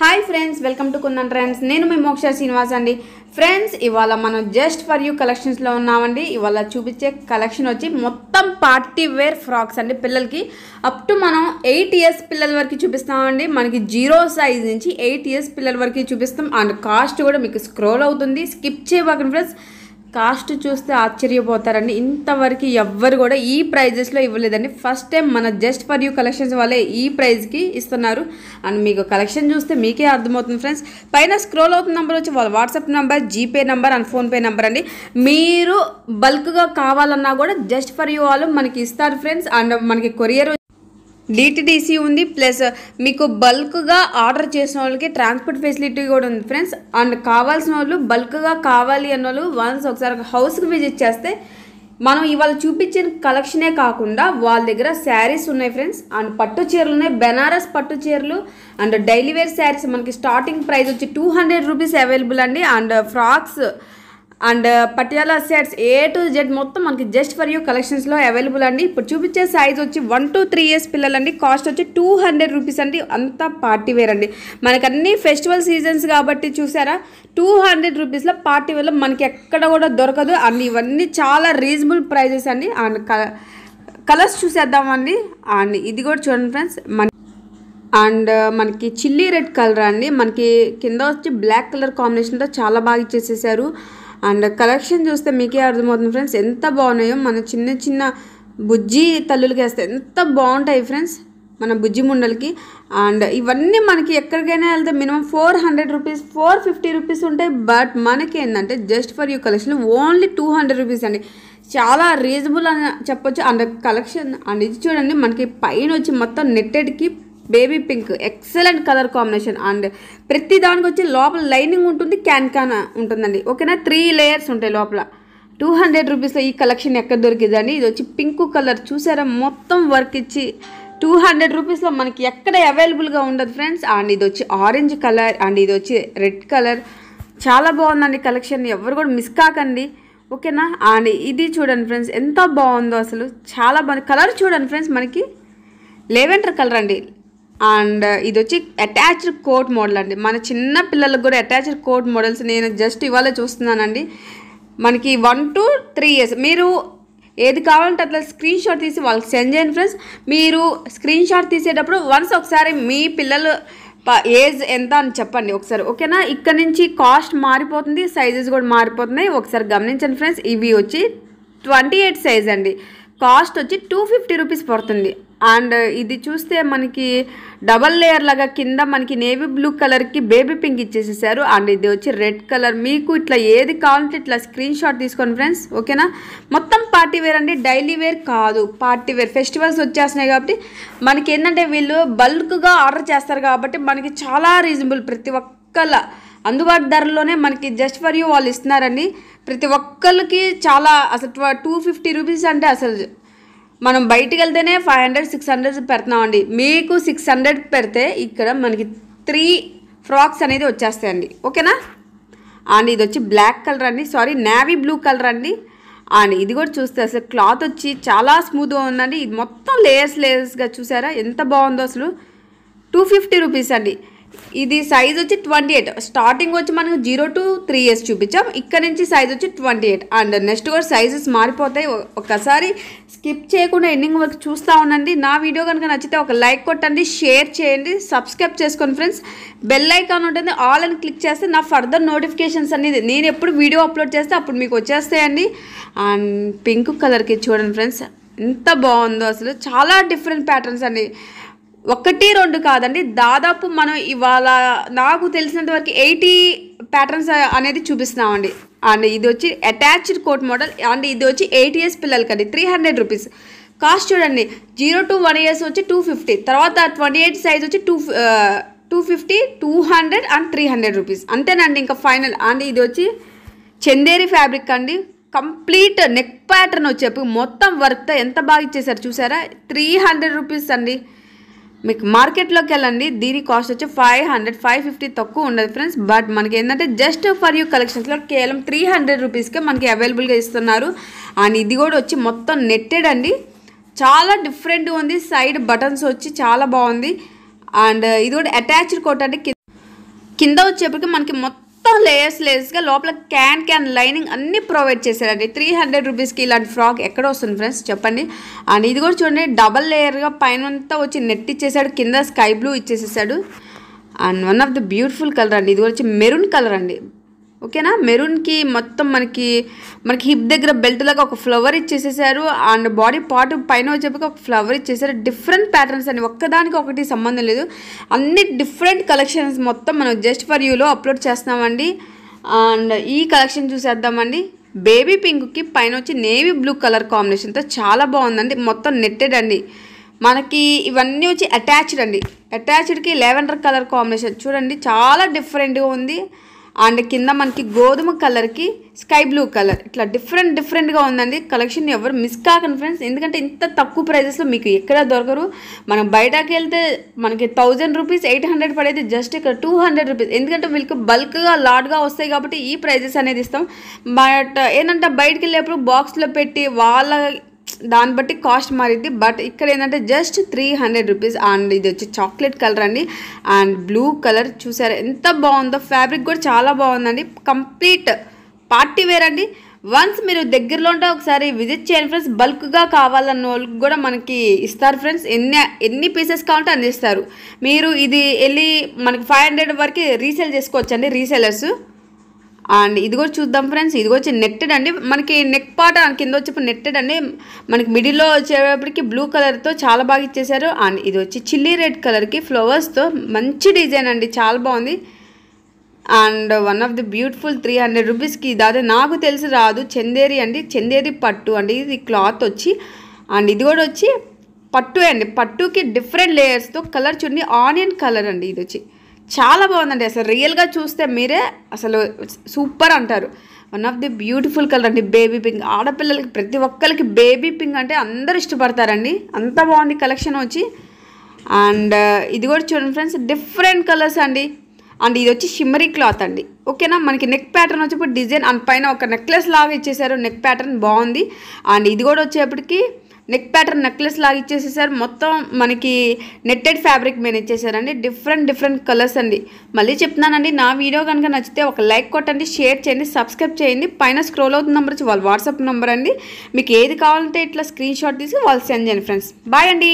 hi friends welcome to Kundan trends నేను మీ మోక్ష శ్రీనివాస్ అండి ఫ్రెండ్స్ ఇవాళ మనం జస్ట్ ఫర్ యూ కలెక్షన్స్లో ఉన్నామండి ఇవాళ చూపించే కలెక్షన్ వచ్చి మొత్తం పార్టీ వేర్ ఫ్రాక్స్ అండి పిల్లలకి అప్ టు మనం ఎయిట్ ఇయర్స్ పిల్లల వరకు చూపిస్తామండి మనకి జీరో సైజ్ నుంచి ఎయిట్ ఇయర్స్ పిల్లల వరకు చూపిస్తాం అండ్ కాస్ట్ కూడా మీకు స్క్రోల్ అవుతుంది స్కిప్ చేయబోకండి ఫ్రెండ్స్ కాస్ట్ చూస్తే ఆశ్చర్యపోతారండి ఇంతవరకు ఎవ్వరు కూడా ఈ ప్రైజెస్లో ఇవ్వలేదండి ఫస్ట్ టైం మన జస్ట్ ఫర్ యూ కలెక్షన్స్ వాళ్ళే ఈ ప్రైజ్కి ఇస్తున్నారు అండ్ మీకు కలెక్షన్ చూస్తే మీకే అర్థమవుతుంది ఫ్రెండ్స్ పైన స్క్రోల్ అవుతున్న నెంబర్ వచ్చి వాళ్ళ WhatsApp number GPay number and PhonePe number అండి మీరు బల్క్గా కావాలన్నా కూడా జస్ట్ ఫర్ యూ వాళ్ళు మనకి ఇస్తారు ఫ్రెండ్స్ అండ్ మనకి కొరియర్ డిటిడిసి ఉంది ప్లస్ uh, మీకు బల్క్గా ఆర్డర్ చేసిన వాళ్ళకి ట్రాన్స్పోర్ట్ ఫెసిలిటీ కూడా ఉంది ఫ్రెండ్స్ అండ్ కావాల్సిన వాళ్ళు బల్క్గా కావాలి అన్న వాళ్ళు వన్స్ ఒకసారి హౌస్కి విజిట్ చేస్తే మనం ఇవాళ చూపించిన కలెక్షనే కాకుండా వాళ్ళ దగ్గర శారీస్ ఉన్నాయి ఫ్రెండ్స్ అండ్ పట్టు చీరలు ఉన్నాయి బెనారస్ పట్టు చీరలు అండ్ డైలీ వేర్ శారీస్ మనకి స్టార్టింగ్ ప్రైస్ వచ్చి టూ హండ్రెడ్ రూపీస్ అవైలబుల్ అండి and frocks uh, and Patiala sets A to Z మొత్తం మనకి జస్ట్ ఫర్ యూ కలెక్షన్స్లో అవైలబుల్ అండి ఇప్పుడు చూపించే సైజ్ వచ్చి వన్ టు త్రీ ఇయర్స్ పిల్లలండి కాస్ట్ వచ్చి టూ హండ్రెడ్ రూపీస్ అండి అంతా పార్టీ వేర్ అండి మనకు అన్ని ఫెస్టివల్ సీజన్స్ కాబట్టి చూసారా టూ హండ్రెడ్ రూపీస్లో పార్టీ వేర్లో మనకి ఎక్కడ కూడా దొరకదు అండ్ ఇవన్నీ చాలా రీజనబుల్ ప్రైజెస్ అండి అండ్ కలర్స్ చూసేద్దామండి అండ్ ఇది కూడా చూడండి ఫ్రెండ్స్ మన అండ్ uh, మనకి చిల్లీ రెడ్ కలర్ అండి మనకి కింద వచ్చి బ్లాక్ కలర్ కాంబినేషన్తో చాలా బాగా ఇచ్చేసేసారు అండ్ కలెక్షన్ చూస్తే మీకే అర్థమవుతుంది ఫ్రెండ్స్ ఎంత బాగున్నాయో మన చిన్న చిన్న బుజ్జి తల్లులకి వేస్తే ఎంత బాగుంటాయి ఫ్రెండ్స్ మన బుజ్జి ముండలకి అండ్ ఇవన్నీ మనకి ఎక్కడికైనా వెళ్తే minimum four hundred rupees four fifty rupees ఉంటాయి బట్ మనకి ఏంటంటే just for you collection only two hundred rupees అండి చాలా రీజనబుల్ అని చెప్పొచ్చు అండ్ కలెక్షన్ అండ్ ఇది చూడండి మనకి పైన వచ్చి మొత్తం నెట్టెడ్కి baby pink excellent colour combination and ప్రతి దానికి వచ్చి లోపల లైనింగ్ ఉంటుంది క్యాన్ క్యాన్ ఉంటుందండి ఓకేనా త్రీ లేయర్స్ ఉంటాయి లోపల టూ హండ్రెడ్ రూపీస్లో ఈ కలెక్షన్ ఎక్కడ దొరికిందండి ఇది వచ్చి పింక్ కలర్ చూసారా మొత్తం వర్క్ ఇచ్చి టూ హండ్రెడ్ రూపీస్లో మనకి ఎక్కడ అవైలబుల్గా ఉండదు ఫ్రెండ్స్ అండ్ ఇది వచ్చి ఆరెంజ్ కలర్ అండ్ ఇది వచ్చి రెడ్ కలర్ చాలా బాగుందండి కలెక్షన్ ఎవరు కూడా మిస్ కాకండి ఓకేనా అండ్ ఇది చూడండి ఫ్రెండ్స్ ఎంత బాగుందో అసలు చాలా బాగుంది కలర్ చూడండి ఫ్రెండ్స్ మనకి లెవెంటర్ కలర్ అండి అండ్ ఇది వచ్చి అటాచ్డ్ కోట్ మోడల్ అండి మన చిన్న పిల్లలకు కూడా అటాచ్డ్ కోట్ మోడల్స్ నేను జస్ట్ ఇవాళ చూస్తున్నానండి మనకి వన్ టు త్రీ ఇయర్స్ మీరు ఏది కావాలంటే అట్లా స్క్రీన్ షాట్ తీసి వాళ్ళకి సెండ్ చేయండి ఫ్రెండ్స్ మీరు స్క్రీన్ షాట్ తీసేటప్పుడు వన్స్ ఒకసారి మీ పిల్లలు ఏజ్ ఎంత అని చెప్పండి ఒకసారి ఓకేనా ఇక్కడ నుంచి కాస్ట్ మారిపోతుంది సైజెస్ కూడా మారిపోతున్నాయి ఒకసారి గమనించండి ఫ్రెండ్స్ ఇవి వచ్చి ట్వంటీ ఎయిట్ సైజ్ అండి కాస్ట్ వచ్చి టూ ఫిఫ్టీ రూపీస్ పడుతుంది అండ్ ఇది చూస్తే మనకి డబల్ లేయర్ లాగా కింద మనకి నేవీ బ్లూ కలర్కి బేబీ పింక్ ఇచ్చేసేసారు అండ్ ఇది వచ్చి రెడ్ కలర్ మీకు ఇట్లా ఏది కావాలంటే ఇట్లా స్క్రీన్ షాట్ తీసుకోండి ఫ్రెండ్స్ ఓకేనా మొత్తం పార్టీ వేర్ అండి డైలీ వేర్ కాదు పార్టీ వేర్ ఫెస్టివల్స్ వచ్చేస్తున్నాయి కాబట్టి మనకి ఏంటంటే వీళ్ళు బల్క్గా ఆర్డర్ చేస్తారు కాబట్టి మనకి చాలా రీజనబుల్ ప్రతి ఒక్కళ్ళ అందుబాటు ధరలోనే మనకి జస్ట్ ఫర్ యూ వాళ్ళు ఇస్తున్నారండి ప్రతి ఒక్కరికి చాలా అసలు టూ ఫిఫ్టీ రూపీస్ అంటే అసలు మనం బయటికి వెళ్తేనే ఫైవ్ హండ్రెడ్ సిక్స్ హండ్రెడ్ పెడుతున్నామండి మీకు సిక్స్ హండ్రెడ్ పెడితే ఇక్కడ మనకి త్రీ ఫ్రాక్స్ అనేది వచ్చేస్తాయండి ఓకేనా అండ్ ఇది వచ్చి బ్లాక్ కలర్ అండి సారీ నేవీ బ్లూ కలర్ అండి అండ్ ఇది కూడా చూస్తే అసలు క్లాత్ వచ్చి చాలా స్మూత్గా ఉందండి ఇది మొత్తం లేయర్స్ లేయర్స్గా చూసారా ఎంత బాగుందో అసలు టూ ఫిఫ్టీ రూపీస్ అండి ఇది సైజ్ వచ్చి ట్వంటీ ఎయిట్ స్టార్టింగ్ వచ్చి మనకు జీరో టు త్రీ ఇయర్స్ చూపించాం ఇక్కడ నుంచి సైజ్ వచ్చి ట్వంటీ ఎయిట్ అండ్ నెక్స్ట్ కూడా సైజెస్ మారిపోతాయి ఒకసారి స్కిప్ చేయకుండా ఎండింగ్ వరకు చూస్తూ ఉండండి నా వీడియో కనుక నచ్చితే ఒక లైక్ కొట్టండి షేర్ చేయండి సబ్స్క్రైబ్ చేసుకోండి ఫ్రెండ్స్ బెల్ ఐకాన్ ఉంటుంది ఆల్ అని క్లిక్ చేస్తే నా ఫర్దర్ నోటిఫికేషన్స్ అనేది నేను ఎప్పుడు వీడియో అప్లోడ్ చేస్తే అప్పుడు మీకు వచ్చేస్తాయండి అండ్ పింక్ కలర్కి చూడండి ఫ్రెండ్స్ ఎంత బాగుందో అసలు చాలా డిఫరెంట్ ప్యాటర్న్స్ అండి ఒకటి రెండు కాదండి దాదాపు మనం ఇవాళ నాకు తెలిసినంత వరకు ఎయిటీ ప్యాటర్న్స్ అనేది చూపిస్తున్నామండి అండ్ ఇది వచ్చి అటాచ్డ్ కోట్ మోడల్ అండ్ ఇది వచ్చి ఎయిట్ ఇయర్స్ పిల్లలకి అండి త్రీ హండ్రెడ్ రూపీస్ కాస్ట్ చూడండి జీరో టు వన్ ఇయర్స్ వచ్చి టూ ఫిఫ్టీ తర్వాత ట్వంటీ ఎయిట్ సైజ్ వచ్చి two two fifty two hundred and three hundred rupees అంతేనండి ఇంకా ఫైనల్ అండ్ ఇది వచ్చి చందేరి ఫ్యాబ్రిక్ అండి కంప్లీట్ నెక్ ప్యాటర్న్ వచ్చేప్పుడు మొత్తం వర్క్తో ఎంత బాగా ఇచ్చేసారు చూసారా త్రీ హండ్రెడ్ రూపీస్ అండి మీకు మార్కెట్లోకి వెళ్ళండి దీని కాస్ట్ వచ్చి ఫైవ్ హండ్రెడ్ ఫైవ్ ఫిఫ్టీ తక్కువ ఉండదు ఫ్రెండ్స్ బట్ మనకి ఏంటంటే జస్ట్ ఫర్ యూ కలెక్షన్స్లో కేవలం త్రీ హండ్రెడ్ రూపీస్కే మనకి అవైలబుల్గా ఇస్తున్నారు అండ్ ఇది కూడా వచ్చి మొత్తం నెట్టెడ్ అండి చాలా డిఫరెంట్ ఉంది సైడ్ బటన్స్ వచ్చి చాలా బాగుంది అండ్ ఇది కూడా అటాచ్డ్ కోట్ అంటే కింద వచ్చేప్పటికి మనకి మొత్తం మొత్తం లేయర్స్ లేయర్స్గా లోపల క్యాన్ క్యాన్ లైనింగ్ అన్నీ ప్రొవైడ్ చేశారండి త్రీ హండ్రెడ్ రూపీస్కి ఇలాంటి ఫ్రాక్ ఎక్కడ వస్తుంది ఫ్రెండ్స్ చెప్పండి అండ్ ఇది కూడా చూడండి డబల్ లేయర్గా పైన అంతా వచ్చి నెట్ ఇచ్చేసాడు కింద స్కై బ్లూ ఇచ్చేసేసాడు and one of the beautiful colour అండి ఇది వచ్చి మెరూన్ కలర్ అండి ఓకేనా మెరూన్కి మొత్తం మనకి మనకి హిప్ దగ్గర బెల్ట్ లాగా ఒక ఫ్లవర్ ఇచ్చేసేసారు అండ్ బాడీ పార్ట్ పైన వచ్చేప్పటికి ఒక ఫ్లవర్ ఇచ్చేసారు డిఫరెంట్ ప్యాటర్న్స్ అని ఒక్కదానికి ఒకటి సంబంధం లేదు అన్ని డిఫరెంట్ కలెక్షన్స్ మొత్తం మనం జస్ట్ ఫర్ యూలో అప్లోడ్ చేస్తున్నామండి అండ్ ఈ కలెక్షన్ చూసేద్దామండి బేబీ పింక్కి పైన వచ్చి నేవీ బ్లూ కలర్ కాంబినేషన్తో చాలా బాగుందండి మొత్తం నెట్టెడ్ అండి మనకి ఇవన్నీ వచ్చి అటాచ్డ్ అండి అటాచ్డ్కి లెవెండర్ కలర్ కాంబినేషన్ చూడండి చాలా డిఫరెంట్గా ఉంది అండ్ కింద మనకి గోధుమ కలర్కి స్కై బ్లూ కలర్ ఇట్లా డిఫరెంట్ డిఫరెంట్గా ఉందండి కలెక్షన్ ఎవరు మిస్ కాకండి ఫ్రెండ్స్ ఎందుకంటే ఇంత తక్కువ ప్రైజెస్లో మీకు ఎక్కడ దొరకరు మనం బయటకు వెళ్తే మనకి థౌజండ్ రూపీస్ ఎయిట్ హండ్రెడ్ పడేది జస్ట్ ఇక్కడ టూ హండ్రెడ్ రూపీస్ ఎందుకంటే వీళ్ళకి బల్క్గా లాడ్గా వస్తాయి కాబట్టి ఈ ప్రైజెస్ అనేది ఇస్తాం బట్ ఏంటంటే బయటకు వెళ్ళేప్పుడు బాక్స్లో పెట్టి వాళ్ళ దాన్ని బట్టి కాస్ట్ మారింది బట్ ఇక్కడ ఏంటంటే just three hundred rupees and ఇది వచ్చి చాక్లెట్ కలర్ అండి అండ్ బ్లూ కలర్ చూసారు ఎంత బాగుందో ఫ్యాబ్రిక్ కూడా చాలా బాగుందండి కంప్లీట్ పార్టీ వేర్ అండి వన్స్ మీరు దగ్గరలో ఉంటే ఒకసారి విజిట్ చేయండి ఫ్రెండ్స్ బల్క్గా కావాలన్న వాళ్ళకి కూడా మనకి ఇస్తారు ఫ్రెండ్స్ ఎన్ని ఎన్ని పీసెస్ కావాలంటే అందిస్తారు మీరు ఇది వెళ్ళి మనకి ఫైవ్ హండ్రెడ్ వరకు రీసేల్ చేసుకోవచ్చండి రీసెలర్స్ అండ్ ఇది కూడా చూద్దాం ఫ్రెండ్స్ ఇది వచ్చి నెట్టెడ్ అండి మనకి నెక్ పార్ట్ కింద వచ్చేప్పుడు నెట్టెడ్ అండి మనకి మిడిల్లో వచ్చేటప్పటికి బ్లూ కలర్తో చాలా బాగా ఇచ్చేసారు అండ్ ఇది వచ్చి చిల్లీ రెడ్ కలర్కి ఫ్లవర్స్తో మంచి డిజైన్ అండి చాలా బాగుంది and one of the beautiful three hundred రూపీస్కి దాదాపు నాకు తెలిసి రాదు చందేరి అండి చందేరి పట్టు అండి ఇది క్లాత్ వచ్చి అండ్ ఇది కూడా వచ్చి పట్టు అండి పట్టుకి డిఫరెంట్ లేయర్స్తో కలర్ చూడండి ఆనియన్ కలర్ అండి ఇది వచ్చి చాలా బాగుందండి అసలు రియల్గా చూస్తే మీరే అసలు సూపర్ అంటారు one of the beautiful colour అండి బేబీ పింక్ ఆడపిల్లలకి ప్రతి ఒక్కరికి బేబీ పింక్ అంటే అందరు ఇష్టపడతారండి అంత బాగుంది కలెక్షన్ వచ్చి అండ్ uh, ఇది కూడా చూడండి ఫ్రెండ్స్ డిఫరెంట్ కలర్స్ అండి అండ్ ఇది వచ్చి షిమ్మరీ క్లాత్ అండి ఓకేనా మనకి నెక్ ప్యాటర్న్ వచ్చేప్పుడు డిజైన్ అండ్ పైన ఒక నెక్లెస్ లాగా ఇచ్చేసారు నెక్ ప్యాటర్న్ బాగుంది అండ్ ఇది కూడా వచ్చేప్పటికి నెక్ ప్యాటర్న్ నెక్లెస్ లాగా ఇచ్చేసేసారు మొత్తం మనకి నెట్టెడ్ ఫ్యాబ్రిక్ మీద ఇచ్చేసారండి డిఫరెంట్ డిఫరెంట్ కలర్స్ అండి మళ్ళీ చెప్తున్నానండి నా వీడియో కనుక నచ్చితే ఒక లైక్ కొట్టండి షేర్ చేయండి సబ్స్క్రైబ్ చేయండి పైన స్క్రోల్ అవుతున్న నెంబర్ వచ్చి వాళ్ళ వాట్సాప్ నెంబర్ అండి మీకు ఏది కావాలంటే ఇట్లా స్క్రీన్ షాట్ తీసి వాళ్ళు సెండ్ చేయండి ఫ్రెండ్స్ బాయ్ అండి